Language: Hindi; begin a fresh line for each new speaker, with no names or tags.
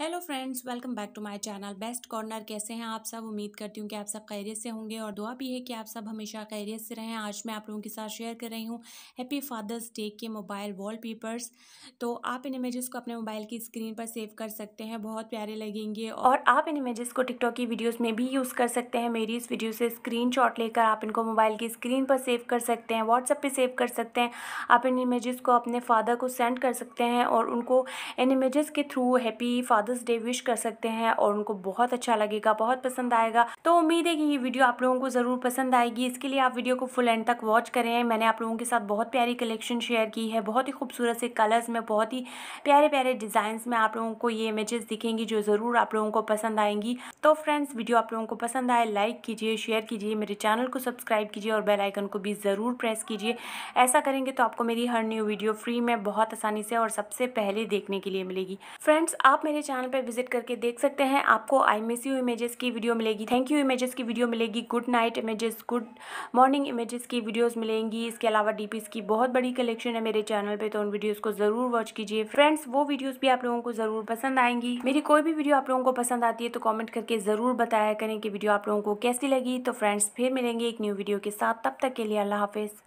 hello friends welcome back to my channel best corner कैसे हैं आप सब उम्मीद करती हूँ कि आप सब खैरियत से होंगे और दुआ भी है कि आप सब हमेशा खैरियत से रहें आज मैं आप लोगों के साथ शेयर कर रही हूँ हैप्पी फादर्स डे के मोबाइल वॉलपेपर्स तो आप इन इमेजेस को अपने मोबाइल की स्क्रीन पर सेव कर सकते हैं बहुत प्यारे लगेंगे और आप इन इमेजेस को टिकटॉक की वीडियोज़ में भी यूज़ कर सकते हैं मेरी इस वीडियो से स्क्रीन लेकर आप इनको मोबाइल की स्क्रीन पर सेव कर सकते हैं व्हाट्सअप पर सेव कर सकते हैं आप इन इमेज़ को अपने फादर को सेंड कर सकते हैं और उनको इन इमेज़ के through happy father father's day wish कर सकते हैं और उनको बहुत अच्छा लगेगा बहुत पसंद आएगा तो उम्मीद है कि ये वीडियो आप लोगों को ज़रूर पसंद आएगी इसके लिए आप वीडियो को फुल एंड तक वॉच करें मैंने आप लोगों के साथ बहुत प्यारी कलेक्शन शेयर की है बहुत ही खूबसूरत से कलर्स में बहुत ही प्यारे प्यारे डिज़ाइंस में आप लोगों को ये इमेजेस दिखेंगी जो ज़रूर आप लोगों को पसंद आएंगी तो फ्रेंड्स वीडियो आप लोगों को पसंद आए लाइक कीजिए शेयर कीजिए मेरे चैनल को सब्सक्राइब कीजिए और बेल आइकन को भी ज़रूर प्रेस कीजिए ऐसा करेंगे तो आपको मेरी हर न्यू वीडियो फ्री में बहुत आसानी से और सबसे पहले देखने के लिए मिलेगी फ्रेंड्स आप मेरे चैनल चैनल पर विजिट करके देख सकते हैं आपको आई मिस यू इमेजेस की वीडियो मिलेगी थैंक यू इमेजेस की वीडियो मिलेगी good night images good morning images की वीडियोस मिलेंगी इसके अलावा डीपीस की बहुत बड़ी कलेक्शन है मेरे चैनल पे तो उन वीडियोस को ज़रूर वॉच कीजिए फ्रेंड्स वो वीडियोज भी आप लोगों को ज़रूर पसंद आएंगी मेरी कोई भी वीडियो आप लोगों को पसंद आती है तो कॉमेंट करके ज़रूर बताया करें कि वीडियो आप लोगों को कैसी लगी तो फ्रेंड्स फिर मिलेंगे एक न्यू वीडियो के साथ तब तक के लिए अल्लाह हाफिज़